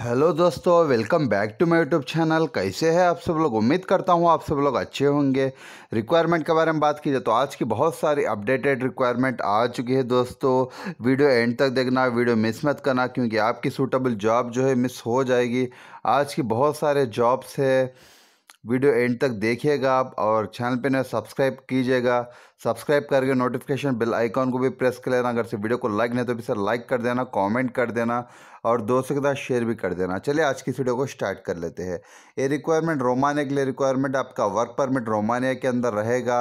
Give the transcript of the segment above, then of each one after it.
hello दोस्तों welcome back to my YouTube channel कैसे हैं आप सब लोग उम्मीद करता हूँ आप सब लोग अच्छे होंगे रिक्वायरमेंट के बारे में बात की जाए तो आज की बहुत सारी अपडेटेड रिक्वायरमेंट आ चुकी है दोस्तों वीडियो एंड तक देखना वीडियो मिस मत करना क्योंकि आपकी सूटेबल जॉब जो है मिस हो जाएगी आज की बहुत सारे जॉब्स है वीडियो एंड तक देखिएगा आप और चैनल पर ना सब्सक्राइब कीजिएगा सब्सक्राइब करके नोटिफिकेशन बेल आइकॉन को भी प्रेस कर लेना अगर से वीडियो को लाइक नहीं तो भी सर लाइक कर देना कमेंट कर देना और दोस्तों के साथ शेयर भी कर देना चलिए आज की वीडियो को स्टार्ट कर लेते हैं ये रिक्वायरमेंट रोमानिया के लिए रिक्वायरमेंट आपका वर्क परमिट रोमानिया के अंदर रहेगा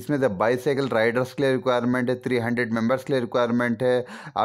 इसमें से बाईसाइकिल राइडर्स के लिए रिक्वायरमेंट है थ्री हंड्रेड मेम्बर्स के लिए रिक्वायरमेंट है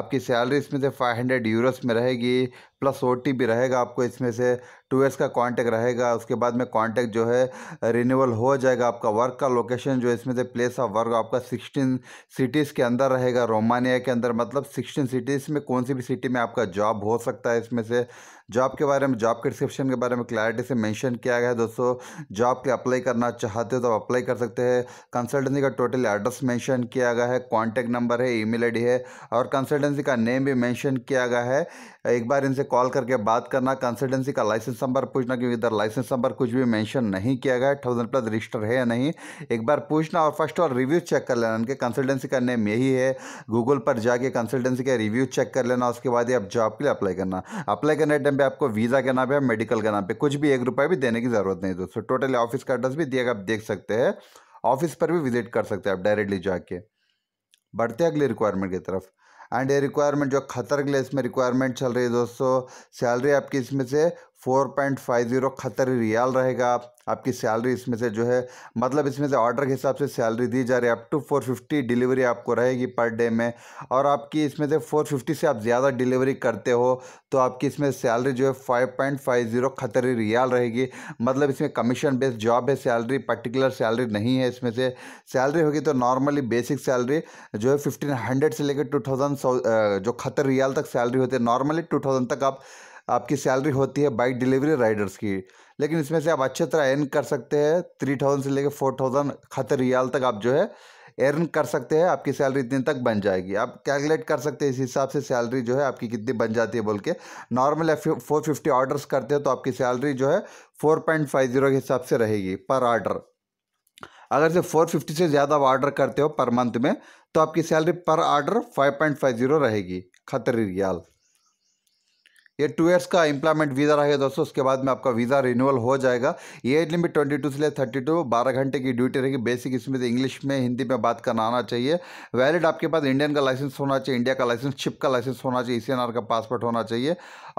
आपकी सैलरी इसमें से फाइव हंड्रेड यूरोस में रहेगी प्लस ओ भी रहेगा आपको इसमें से टू ईयर्स का कॉन्टैक्ट रहेगा उसके बाद में कॉन्टैक्ट जो है रिन्यूअल हो जाएगा आपका वर्क का लोकेशन जो इसमें से प्लेस ऑफ वर्क आपका सिक्सटीन सिटीज़ के अंदर रहेगा रोमानिया के अंदर मतलब सिक्सटीन सिटीज़ में कौन सी भी सिटी में आपका जॉब हो सकता है इसमें से जॉब के बारे में जॉब के डिस्क्रिप्शन के बारे में क्लैरिटी से मेंशन किया गया है दोस्तों जॉब के अप्लाई करना चाहते हो तो अप्लाई कर सकते हैं कंसल्टेंसी का टोटल एड्रेस मेंशन किया गया है कॉन्टैक्ट नंबर है ईमेल आईडी है और कंसल्टेंसी का नेम भी मैंशन किया गया है एक बार इनसे कॉल करके बात करना कंसल्टेंसी का लाइसेंस नंबर पूछना क्योंकि इधर लाइसेंस नंबर कुछ भी मैंशन नहीं किया गया है थाउजेंड प्लस रजिस्टर है या नहीं एक बार पूछना और फर्स्ट और रिव्यू चेक कर लेना इनके कंसल्टेंसी का नेम यही है गूगल पर जाके कंसल्टेंसी का रिव्यू चेक कर लेना उसके बाद ही आप जॉब के लिए अप्लाई करना अप्लाई करने टाइम पे आपको वीज़ा के नाम पे मेडिकल के नाम पे कुछ भी एक रुपये भी देने की ज़रूरत नहीं दोस्तों टोटली ऑफिस का एड्रेस भी दिया आप देख सकते हैं ऑफिस पर भी विजिट कर सकते हैं आप डायरेक्टली जाके बढ़ते अगले रिक्वायरमेंट की तरफ एंड ये रिक्वायरमेंट जो खतर के लिए इसमें रिक्वायरमेंट चल रही है दोस्तों सैलरी आपकी इसमें से फोर पॉइंट फाइव जीरो खतर रियाल रहेगा आप आपकी सैलरी इसमें से जो है मतलब इसमें से ऑर्डर के हिसाब से सैलरी दी जा रही है up to four fifty delivery आपको रहेगी पर डे में और आपकी इसमें से फोर फिफ्टी से आप ज़्यादा डिलीवरी करते हो तो आपकी इसमें सैलरी जो है five point five zero Qatari riyal रहेगी मतलब इसमें कमीशन बेस्ड जॉब है सैलरी पर्टिकुलर सैलरी नहीं है इसमें से सैलरी होगी तो नॉर्मली बेसिक सैलरी जो है फिफ्टीन हंड्रेड से लेकर टू थाउजेंड जो खतर रियाल तक सैलरी होती है नॉर्मली टू थाउजेंड तक आप आपकी सैलरी होती है बाइक डिलीवरी राइडर्स की लेकिन इसमें से आप अच्छे तरह अर्न कर सकते हैं थ्री थाउजेंड से लेकर फोर थाउजेंड खतर रियाल तक आप जो है अर्न कर सकते हैं आपकी सैलरी इतने तक बन जाएगी आप कैलकुलेट कर सकते हैं इस हिसाब से सैलरी जो है आपकी कितनी बन जाती है बोल के नॉर्मल फोर फिफ्टी ऑर्डर्स करते हैं तो आपकी सैलरी जो है फोर पॉइंट फाइव जीरो के हिसाब से रहेगी पर ऑर्डर अगर से फोर फिफ्टी से ज़्यादा आप ऑर्डर करते हो पर मंथ में तो आपकी सैलरी पर order five point five zero रहेगी खतरी रियाल ये टू ईयर्स का इंप्लायमेंट वीज़ा रहेगा दोस्तों उसके बाद में आपका वीज़ा रिन्यूअल हो जाएगा ये एज लिमिट ट्वेंटी टू से ले थर्टी टू बारह घंटे की ड्यूटी रहेगी बेसिक इसमें से इंग्लिश में हिंदी में बात करना आना चाहिए वैलिड आपके पास इंडियन का लाइसेंस होना चाहिए इंडिया का लाइसेंस शिप का लाइसेंस होना चाहिए ई e का पासपोर्ट होना चाहिए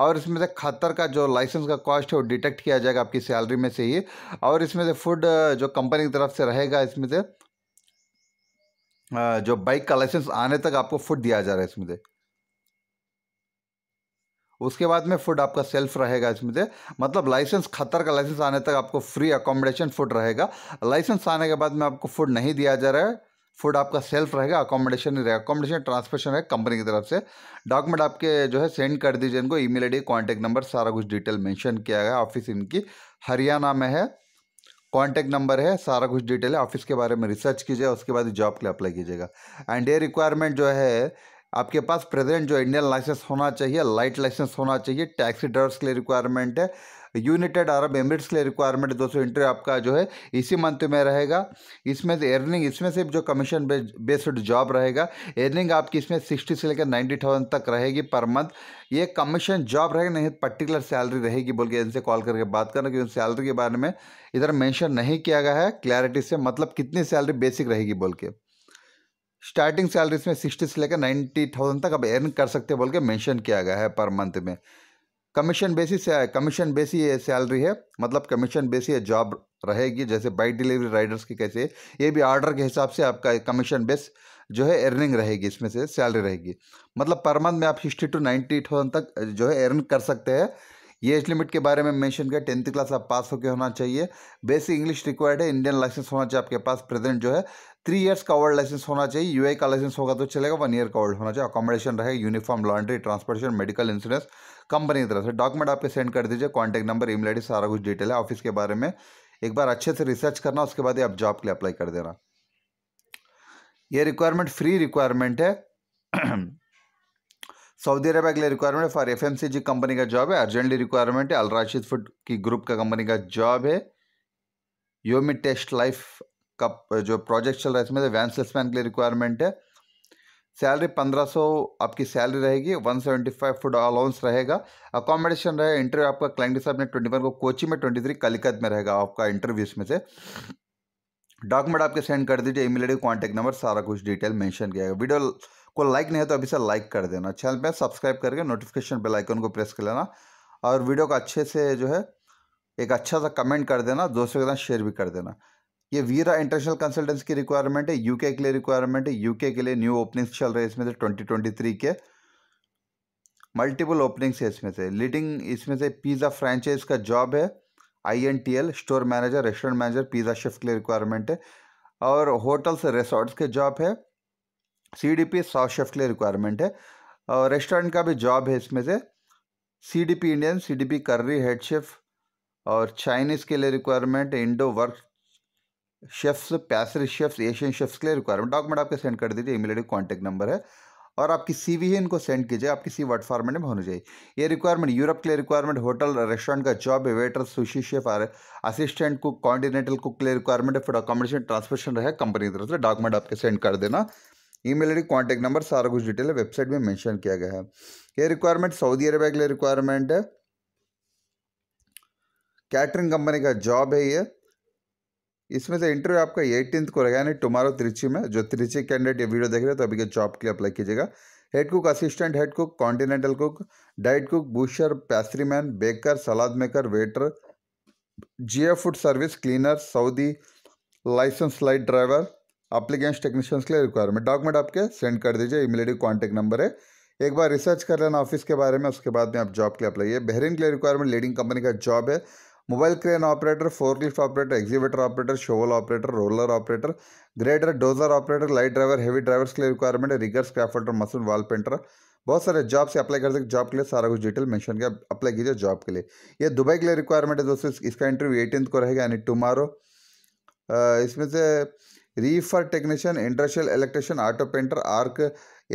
और इसमें से खतर का जो लाइसेंस का कॉस्ट है वो डिटेक्ट किया जाएगा आपकी सैलरी में से ही और इसमें से फूड जो कंपनी की तरफ से रहेगा इसमें से जो बाइक का लाइसेंस आने तक आपको फूड दिया जा रहा है इसमें से उसके बाद में फूड आपका सेल्फ रहेगा इसमें से मतलब लाइसेंस खतर का लाइसेंस आने तक आपको फ्री अकोमोडेशन फूड रहेगा लाइसेंस आने के बाद में आपको फूड नहीं दिया जा रहा है फूड आपका सेल्फ रहेगा अकोमोडेशन नहीं रहेगा अकोमोडेशन ट्रांसपोर्टेशन है कंपनी की तरफ से डॉक्यूमेंट आपके जो है सेंड कर दीजिए इनको ई मेल आई नंबर सारा कुछ डिटेल मैंशन किया गया ऑफिस इनकी हरियाणा में है कॉन्टैक्ट नंबर है सारा कुछ डिटेल है ऑफिस के बारे में रिसर्च कीजिए उसके बाद जॉब के लिए अप्लाई कीजिएगा एंड ये रिक्वायरमेंट जो है आपके पास प्रेजेंट जो इंडियन लाइसेंस होना चाहिए लाइट लाइसेंस होना चाहिए टैक्सी ड्राइवर्स के लिए रिक्वायरमेंट है यूनाइटेड अरब एमिरेट्स के लिए रिक्वायरमेंट दोस्तों इंटरव्यू आपका जो है इसी मंथ में रहेगा इसमें से अर्निंग इसमें से जो कमीशन बेस्ड जॉब रहेगा अर्निंग आपकी इसमें सिक्सटी से लेकर नाइन्टी थाउजेंड तक रहेगी पर मंथ ये कमीशन जॉब रहेगा नहीं पर्टिकुलर तो सैलरी रहेगी बोल के इनसे कॉल करके बात करना क्योंकि सैलरी के बारे में इधर मैंशन नहीं किया गया है क्लैरिटी से मतलब कितनी सैलरी बेसिक रहेगी बोल के स्टार्टिंग सैलरी इसमें सिक्सटी से लेकर नाइन्टी थाउजेंड तक आप अर्न कर सकते बोल के मैंशन किया गया है पर मंथ में कमीशन बेसिस कमीशन बेसी ये सैलरी है मतलब कमीशन बेसी जॉब रहेगी जैसे बाइक डिलीवरी राइडर्स की कैसे ये भी ऑर्डर के हिसाब से आपका कमीशन बेस जो है अर्निंग रहेगी इसमें से सैलरी रहेगी मतलब पर मंथ में आप सिक्सटी टू नाइन्टी थाउजेंड तक जो है अर्न कर सकते हैं ये एज लिमिट के बारे में मेंशन किया टेंथ क्लास आप पास होकर होना चाहिए बेसिक इंग्लिश रिक्वायर्ड है इंडियन लाइसेंस होना चाहिए आपके पास प्रेजेंट जो है थ्री इयर्स का वर्ल्ड लाइसेंस होना चाहिए यूआई का लाइसेंस होगा तो चलेगा वन ईयर का वर्ल्ड होना चाहिए अकोमोडेशन रहेगा uniform laundry transportation medical insurance company की तरफ से डॉक्यूमेंट आपके सेंड कर दीजिए कॉन्टैक्ट नंबर ईमेल आई सारा कुछ डिटेल है ऑफिस के बारे में एक बार अच्छे से रिसर्च करना उसके बाद आप जॉब के लिए अप्लाई कर देना ये रिक्वायरमेंट फ्री रिक्वायरमेंट है सऊदी अरेबिया के लिए रिक्वायरमेंट फॉर एफ कंपनी का जॉब है अर्जेंटली रिक्वायरमेंट है अलराशिद फूड की ग्रुप का कंपनी का जॉब है योमी टेस्ट लाइफ का जो प्रोजेक्ट चल रहा है इसमें से वैन सेल्समैन के लिए रिक्वायरमेंट है सैलरी पंद्रह सौ आपकी सैलरी रहेगी one seventy five food allowance रहेगा अकोमोडेशन रहेगा इंटरव्यू आपका क्लाइंट साहब ने में ट्वेंटी वन को कोची में ट्वेंटी थ्री कलिकत में रहेगा आपका इंटरव्यू इसमें से डॉक्यूमेंट आपके सेंड कर दीजिए ईमेल आईडी कॉन्टैक्ट नंबर सारा कुछ डिटेल मेंशन किया गया वीडियो को लाइक नहीं है तो अभी से लाइक कर देना चैनल पे सब्सक्राइब करके नोटिफिकेशन बेल आइकन को प्रेस कर लेना और वीडियो को अच्छे से जो है एक अच्छा सा कमेंट कर देना दोस्तों के साथ शेयर भी कर देना ये वीरा इंटरनेशनल कंसल्टेंसी की रिक्वायरमेंट है यूके के लिए रिक्वायरमेंट है यूके के लिए न्यू ओपनिंग्स चल रहे हैं इसमें से ट्वेंटी ट्वेंटी थ्री के मल्टीपल ओपनिंग्स है इसमें से लीडिंग इसमें से पिज़्ज़ा फ्रेंचाइज का जॉब है आई store manager restaurant manager pizza shift के लिए रिक्वायरमेंट है और होटल्स रिसोर्ट्स के जॉब है सी डी पी शिफ्ट के लिए रिक्वायरमेंट है और रेस्टोरेंट का भी जॉब है इसमें से C D P Indian C D P curry head chef और चाइनीज़ के लिए रिक्वायरमेंट इंडो वर्क शेफ्स पैसर शेफ्स एशियन शेफ्स के लिए रिक्वायरमेंट डॉक्यूमेंट आपके सेंड कर दीजिए ईमेल आई कॉन्टैक्ट नंबर है और आपकी सी वी इनको सेंड कीजिए आपकी सी वर्ड फॉर्मेट में होनी चाहिए ये रिक्वायरमेंट यूरोप के लिए रिक्वायरमेंट होटल रेस्टोरेंट का जॉब है वेटर सुशी शेफ और असिस्टेंट कुक कॉन्टिनेंटल कुक के लिए रिक्वायरमेंट है फिर अकोमोडेशन ट्रांसपोर्टेशन रहे कंपनी की तरफ से डॉक्यूमेंट आपके सेंड कर देना ईमेल आईडी कॉन्टैक्ट नंबर सारा कुछ डिटेल है वेबसाइट में मैंशन किया गया है ये रिक्वायरमेंट सऊदी अरेबिया के लिए रिक्वायरमेंट है कैटरिंग कंपनी का जॉब है ये इसमें से इंटरव्यू आपका एटीन को रहेगा यानी टुमारो त्रिची में जो त्रिची कैंडिडेट ये वीडियो देख रहे हो तो अभी के जॉब के लिए अप्लाई कीजिएगा head cook assistant head cook continental cook diet cook butcher man baker salad maker waiter जिया food service cleaner Saudi license light driver appliance technicians के लिए रिक्वायरमेंट डॉक्यूमेंट आपके सेंड कर दीजिए ईमेल आई कॉन्टैक्ट नंबर है एक बार research कर लेना ऑफिस के बारे में उसके बाद में आप जॉब के लिए अप्लाई है बेहरीन के लिए रिक्वायरमेंट लीडिंग कंपनी का जॉब है mobile crane operator lift operator excavator operator shovel operator roller operator grader dozer operator light driver heavy drivers के लिए रिक्वायरमेंट है rigger scaffolder mason wall painter बहुत सारे जॉब से अप्लाई कर सकते जॉब के लिए सारा कुछ डिटेल मेंशन किया अप्लाई कीजिए जॉब के लिए ये दुबई के लिए रिक्वायरमेंट है दोस्तों इसका इंटरव्यू एटीन को रहेगा यानी टुमारो इसमें से reefer technician industrial electrician auto painter arc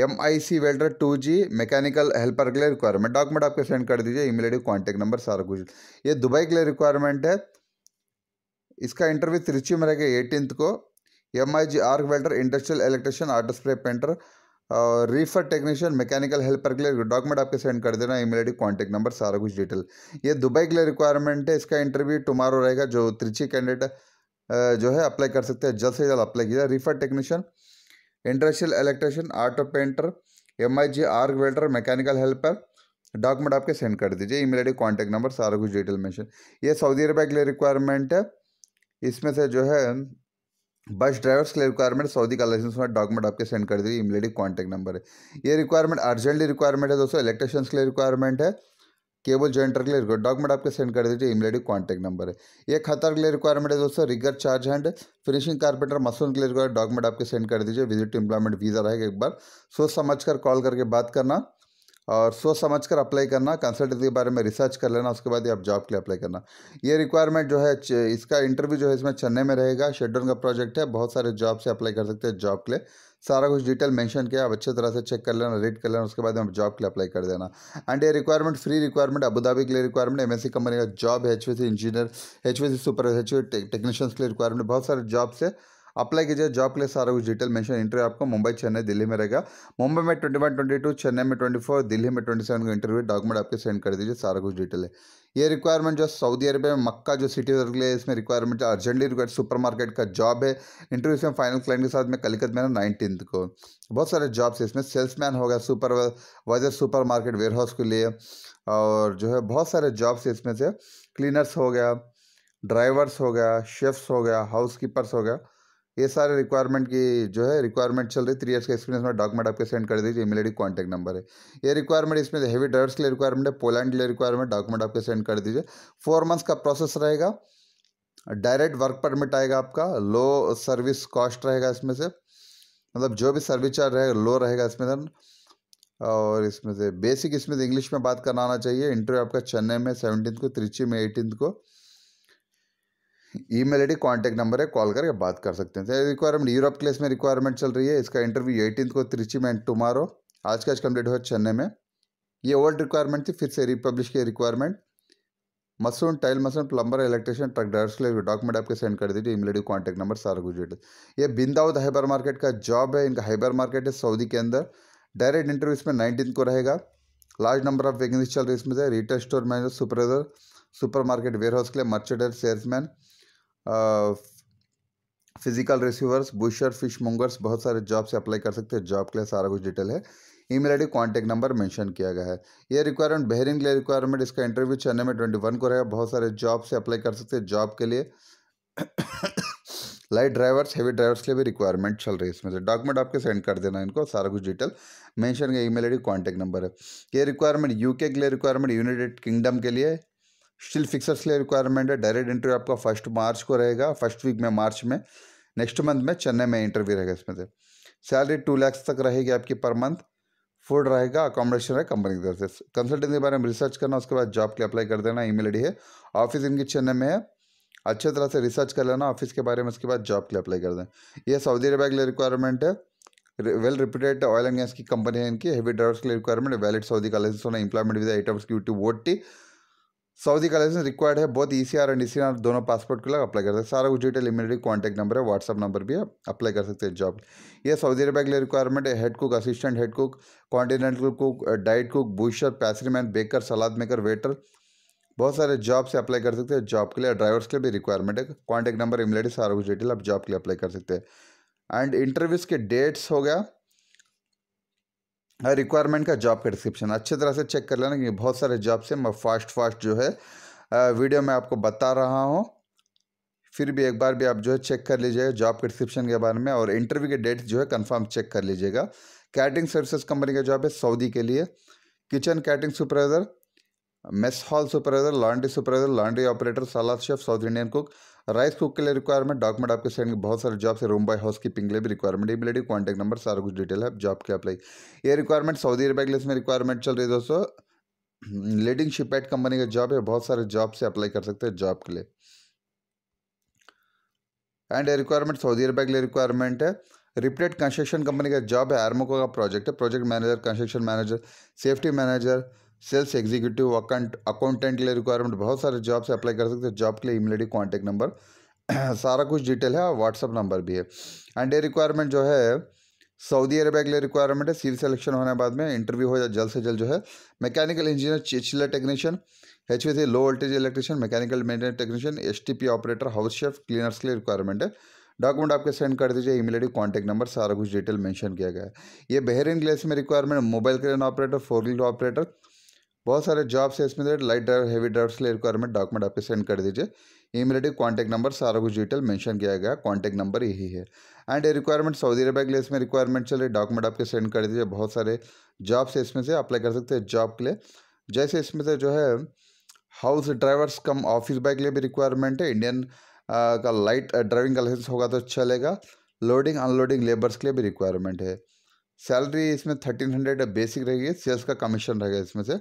M I C welder two G mechanical helper के लिए रिक्वायरमेंट डॉक्यूमेंट आपके सेंड कर दीजिए ईमेल आईडी नंबर सारा कुछ ये दुबई के लिए रिक्वायरमेंट है इसका इंटरव्यू त्रिची में रहेगा एटीनथ को M I G arc welder industrial electrician art spray painter और रीफर टेक्नीशियन मैकेनिकल हेल्पर के लिए डॉक्यूमेंट आपके सेंड कर देना ईमेल आईडी कांटेक्ट नंबर सारा कुछ डिटेल ये दुबई के लिए रिक्वायरमेंट है इसका इंटरव्यू टुमारो रहेगा जो त्रिची कैंडिडेट जो है अप्लाई कर सकते हैं जल्द से जल्द अप्लाई कीजिए reefer technician industrial electrician auto painter M I G arc welder mechanical helper document आपके सेंड कर दीजिए ईमेल आईडी कांटेक्ट नंबर सारा कुछ डिटेल मेंशन ये सऊदी अरबिया के लिए रिक्वायरमेंट है इसमें से जो है बस ड्राइवर्स के लिए रिक्वायरमेंट सऊदी का लाइसेंस वाला डॉक्यूमेंट आपके सेंड कर दीजिए ईमेल आईडी कांटेक्ट नंबर है ये रिक्वायरमेंट अर्जेंटली रिक्वायरमेंट है दोस्तों इलेक्ट्रिशियंस के लिए रिक्वायरमेंट है केबल जॉइंटर के लिए डॉक्यूमेंट आपके सेंड कर दीजिए ईमेल कॉन्टैक्ट नंबर है एक खतर के लिए रिक्वायरमेंट है दोस्तों rigger charge hand finishing carpenter mason के लिए रिक्वायर डॉक्यूमेंट आपके सेंड कर दीजिए विजिट टू वीज़ा रहेगा एक बार सोच समझ कर कॉल करके बात करना और सोच समझ कर अप्लाई करना कंसल्टेंसी के बारे में रिसर्च कर लेना उसके बाद ही आप जॉब के लिए अप्लाई करना ये रिक्वायरमेंट जो है इसका इंटरव्यू जो है इसमें चेन्नई में रहेगा शेड्यूल का प्रोजेक्ट है बहुत सारे जॉब से अप्लाई कर सकते हैं जॉब के लिए सारा कुछ डिटेल मेंशन किया आप अच्छे तरह से चेक कर लेना रीड कर लेना उसके बाद आप जॉब के लिए अप्लाई कर देना एंड ये रिक्वायरमेंट फ्री रिक्वायरमेंट अबूधाबी के लिए रिक्वायरमेंट एम कंपनी का जॉब है H engineer H V C super H technicians के लिए रिक्वायरमेंट बहुत सारे जॉब्स है अप्लाई कीजिए जॉब के लिए सारा कुछ डिटेल मेंशन इंटरव्यू आपको मुंबई चेन्नई दिल्ली में रहेगा मुंबई में twenty one twenty two Chennai में ट्वेंटी फोर दिल्ली में ट्वेंटी सेवन का इंटरव्यू डॉक्यूमेंट आपके सेंड कर दीजिए सारा कुछ डिटेल है ये रिक्वायरमेंट जो सऊदी अरबिया में मक्का जो सिटी के है इसमें रिक्वायरमेंट अर्जेंटली सुपर मार्केट का जॉब है इंटरव्यू इसमें फाइनल क्लाइंट के साथ में कलिकत में नाइनटीन को बहुत सारे जॉब्स इसमें सेल्समैन हो गया सुपर मार्केट वेयर हाउस के लिए और जो है बहुत सारे जॉब्स इसमें से क्लीनर्स हो गया ड्राइवर्स हो गया शेफ्स हो गया हाउस कीपर्स हो गया ये सारे रिक्वायरमेंट की जो है रिक्वायरमेंट चल रही थ्री ईयर्स का एक्सपीरियंस में डॉक्यूमेंट आपके सेंड कर दीजिए मेल आई कॉन्टैक्ट नंबर है ये रिक्वायरमेंट इसमें हेवी ड्राइवर्स के लिए रिक्वायरमेंट है पोलैंड के लिए रिक्वायरमेंट डॉक्यूमेंट आपके सेंड कर दीजिए फोर मंथ्स का प्रोसेस रहेगा डायरेक्ट वर्क परमिट आएगा आपका लो सर्विस कॉस्ट रहेगा इसमें से मतलब जो भी सर्विस चार्ज रहेगा लो रहेगा इसमें से और इसमें से बेसिक इसमें से इंग्लिश में बात करना आना चाहिए इंटरव्यू आपका चेन्नई में सेवनटीन को त्रिची में एटीन को ईमेल आईडी कांटेक्ट नंबर है कॉल करके बात कर सकते हैं रिक्वायरमेंट तो यूरोप क्लेस में रिक्वायरमेंट चल रही है इसका इंटरव्यू एटीन को त्रिची में टुमारो आज का आज कंप्लीट हुआ चेन्नई में ये ओल्ड रिक्वायरमेंट थी फिर से रिपब्लिश की requirement mason tile mason plumber electrician truck drivers के लिए डॉक्यूमेंट आपके सेंड कर दीजिए ईमेल कॉन्टैक्ट नंबर सारा कुछ डिटेल ये बिंदाउद हाइबर मार्केट का जॉब है इनका हाइबर मार्केट है सऊदी के अंदर डायरेक्ट इंटरव्यू इसमें नाइनटीन को रहेगा लार्ज नंबर ऑफ वैकेंसी चल रही है इसमें से retail store manager supervisor supermarket warehouse के लिए merchandiser salesman physical receivers butcher fish mongers बहुत सारे जॉब से अप्लाई कर सकते हैं जॉब के लिए सारा कुछ डिटेल है email D contact number mention किया गया है ये रिक्वायरमेंट बेहरीन के लिए रिक्वायरमेंट इसका इंटरव्यू चेन्नई में ट्वेंटी वन को रहेगा बहुत सारे जॉब से अप्लाई कर सकते हैं जॉब के लिए लाइट ड्राइवर्स हैवी ड्राइवर्स के लिए भी रिक्वायरमेंट चल रही है इसमें से डॉक्यूमेंट आपके सेंड कर देना इनको सारा कुछ डिटेल मेंशन का ई मेल कांटेक्ट नंबर है ये रिक्वायरमेंट यूके के लिए रिक्वायरमेंट यूनाइटेड किंगडम के लिए स्टिल फिक्सर्स के लिए रिक्वायरमेंट है डायरेक्ट इंटरव्यू आपका फर्स्ट मार्च को रहेगा फर्स्ट वीक में मार्च में नेक्स्ट मंथ में चेन्नई में इंटरव्यू रहेगा इसमें से सैलरी टू लैक्स तक रहेगी आपकी पर मंथ फूड रहेगा अकोमोडेशन रहेगा कंपनी की तरफ से कंसल्टेंसी के बारे में रिसर्च करना उसके बाद जॉब के लिए अप्लाई कर देना ईमेल आईडी है ऑफिस इनकी चेन्नई में है अच्छे तरह से रिसर्च कर लेना ऑफिस के बारे में उसके बाद जॉब के लिए अप्लाई कर देना यह सऊदी अरबिया के लिए रिक्वायरमेंट है well reputed oil and gas की कंपनी है इनकी हैवी ड्राइवर्स के लिए रिक्वायरमेंट वैलिड सऊदी का लाइसेंस होना इंप्लॉयमेंट विद एट आवर्स की ड्यूटी टी सऊदी का लाइसेंस रिक्वायर्ड है बहुत E C R and E C R दोनों पासपोर्ट के लिए अप्लाई कर सकते हैं सारा कुछ डिटेल इमीडिएटली कॉन्टैक्ट नंबर है व्हाट्सअप नंबर भी है अप्लाई कर सकते हैं जॉब ये सऊदी अरबिया के लिए रिक्वायरमेंट है head cook assistant head cook continental cook diet cook butcher pastry man baker salad maker waiter बहुत सारे जॉब से अप्लाई कर सकते हैं जॉब के लिए ड्राइवर्स के लिए भी रिक्वायरमेंट है कॉन्टैक्ट नंबर इमीडिएटली सारा कुछ डिटेल आप जॉब के लिए अप्लाई कर सकते हैं एंड इंटरव्यूज़ के डेट्स हो गया रिक्वायरमेंट का जॉब का डिस्क्रिप्शन अच्छे तरह से चेक कर लेना क्योंकि बहुत सारे जॉब से मैं फास्ट फास्ट जो है वीडियो में आपको बता रहा हूँ फिर भी एक बार भी आप जो है चेक कर लीजिएगा जॉब के डिस्क्रिप्शन के बारे में और इंटरव्यू के डेट जो है कंफर्म चेक कर लीजिएगा कैटरिंग सर्विसेज कंपनी का जॉब है सऊदी के लिए kitchen catering supervisor mess hall supervisor laundry supervisor laundry operator salad chef south Indian cook rice cook के लिए रिक्वायरमेंट डॉक्यूमेंट आपके सेंड बहुत सारे जॉब से रूम बॉय हाउस कीपिंग के लिए भी रिक्वायरमेंट मिलेगी कॉन्टैक्ट नंबर सारा कुछ डिटेल है जॉब के अप्लाई ये रिक्वायरमेंट सऊदी अरब के लिए इसमें रिक्वायरमेंट चल रही है दोस्तों लीडिंग शिपैट कंपनी का जॉब है बहुत सारे जॉब से अप्लाई कर सकते हैं जॉब के लिए एंड रिक्वायरमेंट सऊदी अरब के लिए रिक्वायरमेंट है रिप्लेट कंस्ट्रक्शन कंपनी का जॉब है आर्मोको का प्रोजेक्ट है project manager construction manager safety manager sales executive account accountant के लिए रिक्वायरमेंट बहुत सारे जॉब से अप्लाई कर सकते हैं जॉब के लिए ईमेल कॉन्टैक्ट नंबर सारा कुछ डिटेल है और व्हाट्सअप नंबर भी है एंड ये रिक्वायरमेंट जो है सऊदी अरेबिया के लिए रिक्वायरमेंट है सीवी सिलेक्शन होने बाद में इंटरव्यू हो जाए जल्द से जल्द जो है मैकेनिकल इंजीनियर चिचिला technician H V low voltage electrician mechanical maintenance technician S T P operator house chef cleaners के लिए रिक्वायरमेंट है डॉक्यूमेंट आपके सेंड कर दीजिए ईमेल आईडी कॉन्टैक्ट नंबर सारा कुछ डिटेल मेंशन किया गया है ये बहरीन ग्लेस में requirement mobile crane operator four operator बहुत सारे जॉब्स है इसमें लाइट ड्राइवर हैवी ड्राइवर के लिए रिक्वायरमेंट डॉक्यूमेंट आपके सेंड कर दीजिए ई कॉन्टैक्ट नंबर सारा कुछ डिटेल मेंशन किया गया कॉन्टैक्ट नंबर यही है एंड ये रिक्वायरमेंट सऊदी अरबिया के लिए इसमें रिक्वायरमेंट चल रही डॉक्यूमेंट आपके सेंड कर दीजिए बहुत सारे जॉब्स है इसमें से अप्लाई कर सकते हैं जॉब के लिए जैसे इसमें से जो है house drivers cum office bike के लिए भी रिक्वायरमेंट है इंडियन का लाइट ड्राइविंग का लाइसेंस होगा तो चलेगा लोडिंग अनलोडिंग लेबर्स के लिए भी रिक्वायरमेंट है सैलरी इसमें थर्टीन हंड्रेड बेसिक रहेगी सेल्स का कमीशन रहेगा इसमें से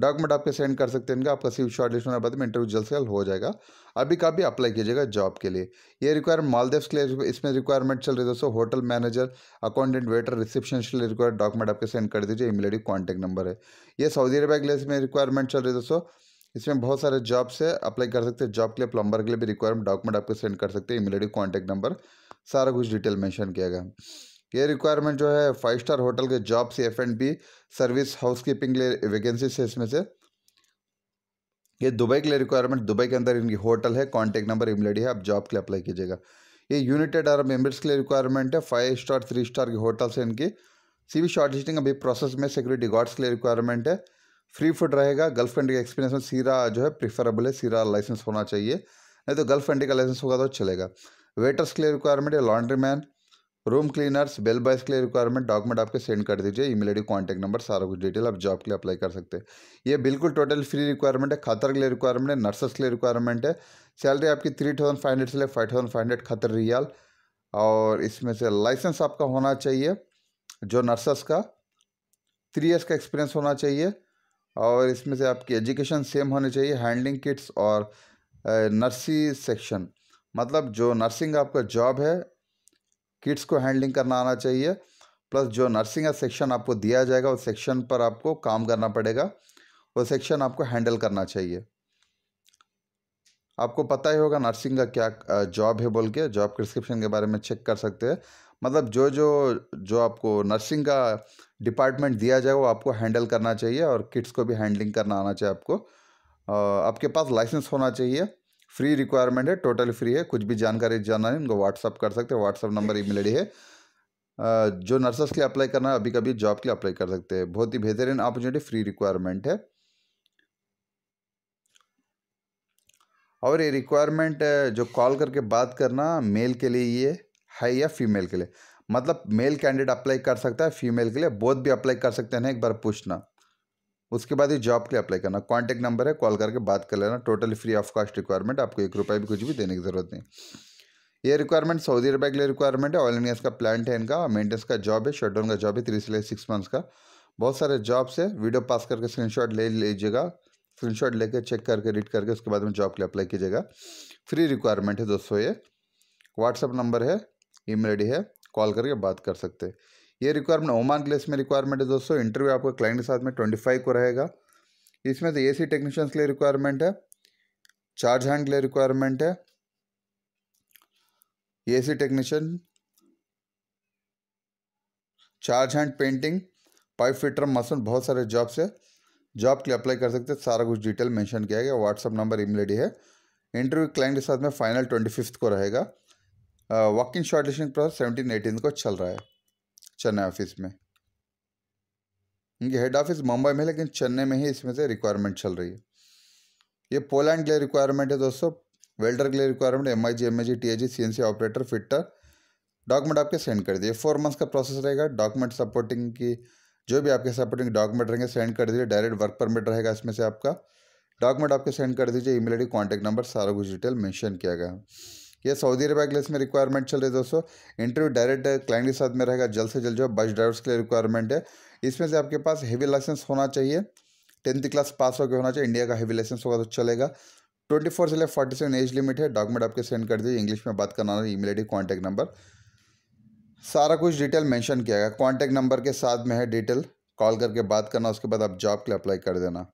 डॉक्यूमेंट आपके सेंड कर सकते हैं आपका सी शॉर्ट लिस्ट होने बाद में इंटरव्यू जल्द से जल्द हो जाएगा अभी का भी अप्लाई कीजिएगा जॉब के लिए ये रिक्वायरमेंट मालदेव के लिए इसमें रिक्वायरमेंट चल रही है दोस्तों hotel manager accountant waiter reception के लिए रिक्वायर डॉक्यूमेंट आपके सेंड कर दीजिए ईमेल आई कॉन्टैक्ट नंबर है ये सऊदी अरबिया के लिए इसमें रिक्वायरमेंट चल रही है दोस्तों इसमें बहुत सारे जॉब से अप्लाई कर सकते हैं जॉब के लिए प्लम्बर के लिए भी रिक्वायरमेंट डॉक्यूमेंट आपको सेंड कर सकते हैं ईमेल आई कॉन्टैक्ट नंबर सारा कुछ डिटेल मैंशन किया गया ये रिक्वायरमेंट जो है फाइव स्टार होटल के job C F and B service housekeeping लिए वैकेंसीज से इसमें से ये दुबई के लिए रिक्वायरमेंट दुबई के अंदर इनकी होटल है कॉन्टैक्ट नंबर इमलेडी है आप जॉब के लिए अप्लाई कीजिएगा ये यूनाइटेड अरब एमिरेट्स के लिए रिक्वायरमेंट है फाइव स्टार थ्री स्टार की होटल्स है इनकी सीवी शॉर्ट लिस्टिंग अभी प्रोसेस में सिक्योरिटी गार्ड्स के लिए रिक्वायरमेंट है फ्री फूड रहेगा गल्फ कंट्री का एक्सपीरियंस में सीरा जो है प्रिफरेबल है सीरा लाइसेंस होना चाहिए नहीं तो गल्फ कंट्री का लाइसेंस होगा तो चलेगा वेटर्स के लिए रिक्वायरमेंट है laundry man room cleaners bell boys के लिए रिक्वायरमेंट डॉक्यूमेंट आपके सेंड कर दीजिए ईमेल आईडी कांटेक्ट नंबर सारा कुछ डिटेल आप जॉब के लिए अप्लाई कर सकते हैं ये बिल्कुल टोटल फ्री रिक्वायरमेंट है खतर के लिए रिक्वायरमेंट है नर्सेस के लिए रिक्वायरमेंट है सैलरी आपकी थ्री थाउजेंड फाइव हंड्रेड से ले फाइव थाउजेंड फाइव हंड्रेड खतर रियाल और इसमें से लाइसेंस आपका होना चाहिए जो नर्सेस का थ्री ईयर्स का एक्सपीरियंस होना चाहिए और इसमें से आपकी एजुकेशन सेम होनी चाहिए हैंडलिंग किट्स और नर्सी सेक्शन मतलब जो नर्सिंग आपका जॉब है किड्स को हैंडलिंग करना आना चाहिए प्लस जो नर्सिंग का सेक्शन आपको दिया जाएगा उस सेक्शन पर आपको काम करना पड़ेगा वो सेक्शन आपको हैंडल करना चाहिए आपको पता ही होगा नर्सिंग का क्या जॉब है बोल के जॉब प्रिस्क्रिप्शन के बारे में चेक कर सकते हैं मतलब जो जो जो आपको नर्सिंग का डिपार्टमेंट दिया जाए वो आपको हैंडल करना चाहिए और किड्स को भी हैंडलिंग करना आना चाहिए आपको आपके पास लाइसेंस होना चाहिए फ्री रिक्वायरमेंट है टोटल फ्री है कुछ भी जानकारी जानना है उनको व्हाट्सअप कर सकते हैं व्हाट्सअप नंबर ईमेल आईडी है जो नर्सेस के लिए अप्लाई करना है अभी कभी जॉब के लिए अप्लाई कर सकते हैं बहुत ही बेहतरीन अपॉर्चुनिटी फ्री रिक्वायरमेंट है और ये रिक्वायरमेंट जो कॉल करके बात करना मेल के लिए ये है या फीमेल के लिए मतलब मेल कैंडिडेट अप्लाई कर सकता है फीमेल के लिए बोथ भी अप्लाई कर सकते हैं एक बार पूछना उसके बाद ये जॉब के अप्लाई करना कॉन्टैक्ट नंबर है कॉल करके बात कर लेना totally free of cost requirement आपको एक रुपये भी कुछ भी देने की ज़रूरत नहीं ये रिक्वायरमेंट सऊदी अरब के लिए रिक्वायरमेंट है ऑयल इंडिया का प्लांट है इनका मेंटेनेंस का जॉब है शटडाउन का जॉब है थ्री से सिक्स मंथ्स का बहुत सारे जॉब्स है वीडियो पास करके शॉट ले लीजिएगा शॉट लेके चेक करके रीड करके उसके बाद में जॉब के लिए अप्लाई कीजिएगा फ्री रिक्वायरमेंट है दोस्तों ये व्हाट्सअप नंबर है ईमेल आई है कॉल करके बात कर सकते हैं ये रिक्वायरमेंट ओमान के लिए इसमें रिक्वायरमेंट है दोस्तों इंटरव्यू आपको क्लाइंट के साथ में ट्वेंटी फाइव को रहेगा इसमें से ए सी टेक्नीशियंस के लिए रिक्वायरमेंट है चार्ज हैंड के लिए रिक्वायरमेंट है A C technician charge hand painting pipe fitter mason बहुत सारे जॉब्स है जॉब के लिए अप्लाई कर सकते हैं सारा कुछ डिटेल मेंशन किया गया व्हाट्सअप नंबर ईमेल आई है इंटरव्यू क्लाइंट के साथ में फाइनल ट्वेंटी फिफ्थ को रहेगा working shortlisting process seventeen eighteen को चल रहा है चेन्नई ऑफिस में इनकी हेड ऑफिस मुंबई में लेकिन चेन्नई में ही इसमें से रिक्वायरमेंट चल रही है ये पोलैंड के लिए रिक्वायरमेंट है दोस्तों वेल्डर के लिए requirement M I G M I G T A G C N C operator fitter document आपके सेंड कर दिए फोर मंथ्स का प्रोसेस रहेगा डॉक्यूमेंट सपोर्टिंग की जो भी आपके सपोर्टिंग डॉक्यूमेंट रहेंगे सेंड कर दीजिए डायरेक्ट वर्क परमिट रहेगा इसमें से आपका डॉक्यूमेंट आपके सेंड कर दीजिए ईमेल आईडी नंबर सारा कुछ डिटेल मेंशन किया गया ये सऊदी अरबिया के लिए इसमें रिक्वायरमेंट चल रही है दोस्तों इंटरव्यू डायरेक्ट क्लाइंट के साथ में रहेगा जल्द से जल्द जो बस ड्राइवर्स के लिए रिक्वायरमेंट है इसमें से आपके पास हैवी लाइसेंस होना चाहिए टेंथ क्लास पास होकर होना चाहिए इंडिया का हैवी लाइसेंस होगा तो चलेगा ट्वेंटी फोर से लेकर फोर्टी सेवन एज लिमिट है डॉक्यूमेंट आपके सेंड कर दीजिए इंग्लिश में बात करना E mail I D contact number सारा कुछ डिटेल मैंशन किया गया कॉन्टैक्ट नंबर के साथ में है डिटेल कॉल करके बात करना उसके बाद आप जॉब के लिए अप्लाई कर देना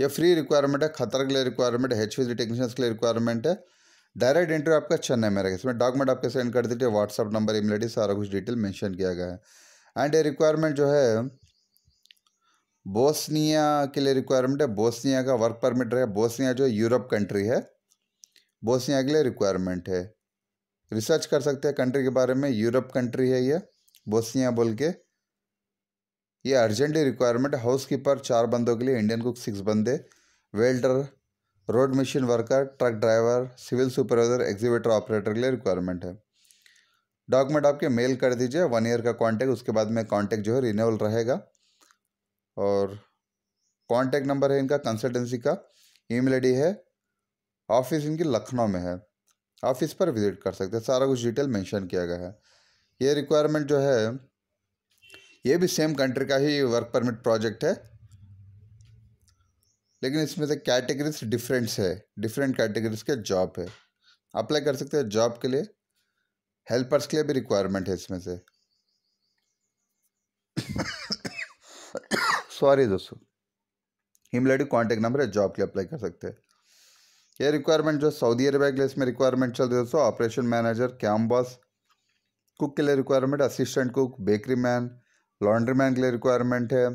यह फ्री रिक्वायरमेंट है खतर के लिए रिक्वायरमेंट है एच टेक्नीशियंस के लिए रिक्वायरमेंट है डायरेक्ट इंटरव्यू आपका चेन्नई में रहेगा इसमें डॉक्यूमेंट आपके सेंड कर दीजिए व्हाट्सअप नंबर ईमेल आई सारा कुछ डिटेल मैंशन किया गया है एंड ये रिक्वायरमेंट जो है बोस्निया के लिए रिक्वायरमेंट है बोस्निया का वर्क परमिट रहे बोस्निया जो यूरोप कंट्री है बोस्निया के लिए रिक्वायरमेंट है रिसर्च कर सकते हैं कंट्री के बारे में यूरोप कंट्री है ये बोस्निया बोल के ये अर्जेंटली रिक्वायरमेंट हाउस कीपर चार बंदों के लिए इंडियन कुक सिक्स बंदे welder road machine worker truck driver civil supervisor excavator operator के लिए रिक्वायरमेंट है डॉक्यूमेंट आपके मेल कर दीजिए वन ईयर का कॉन्टैक्ट उसके बाद में कॉन्टैक्ट जो है रिन्यूअल रहेगा और कॉन्टैक्ट नंबर है इनका कंसल्टेंसी का ईमेल आईडी है ऑफिस इनकी लखनऊ में है ऑफिस पर विजिट कर सकते हैं सारा कुछ डिटेल मेंशन किया गया है ये रिक्वायरमेंट जो है ये भी सेम कंट्री का ही वर्क परमिट प्रोजेक्ट है लेकिन इसमें से कैटेगरीज डिफरेंट्स है डिफरेंट कैटेगरीज के जॉब है अप्लाई कर सकते हो जॉब के लिए हेल्पर्स के लिए भी रिक्वायरमेंट है इसमें से सॉरी दोस्तों हिमलेडी कॉन्टेक्ट नंबर है जॉब के लिए अप्लाई कर सकते हैं ये रिक्वायरमेंट जो सऊदी अरेबिया के लिए इसमें रिक्वायरमेंट चल रही है दोस्तों operation manager camp boss cook के लिए requirement assistant cook bakery man laundry man के लिए रिक्वायरमेंट है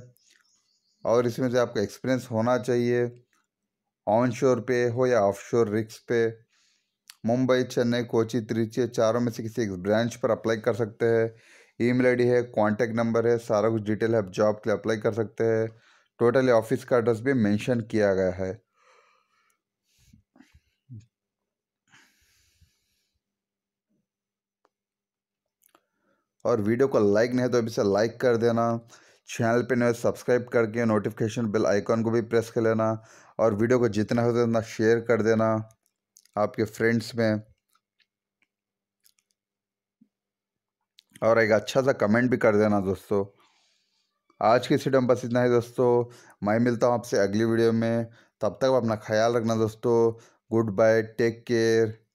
और इसमें से आपका एक्सपीरियंस होना चाहिए ऑन शोर पे हो या ऑफ शोर रिक्स पे मुंबई चेन्नई कोची त्रिची चारों में से किसी एक ब्रांच पर अप्लाई कर सकते हैं ईमेल आईडी है कॉन्टैक्ट नंबर है सारा कुछ डिटेल है आप जॉब के लिए अप्लाई कर सकते हैं टोटली ऑफिस का एड्रेस भी मेंशन किया गया है और वीडियो को लाइक नहीं है तो अभी से लाइक कर देना चैनल पे नए सब्सक्राइब करके नोटिफिकेशन बेल आइकॉन को भी प्रेस कर लेना और वीडियो को जितना हो उतना शेयर कर देना आपके फ्रेंड्स में और एक अच्छा सा कमेंट भी कर देना दोस्तों आज की वीडियो में बस इतना ही दोस्तों मैं मिलता हूँ आपसे अगली वीडियो में तब तक अपना ख्याल रखना दोस्तों गुड बाय टेक केयर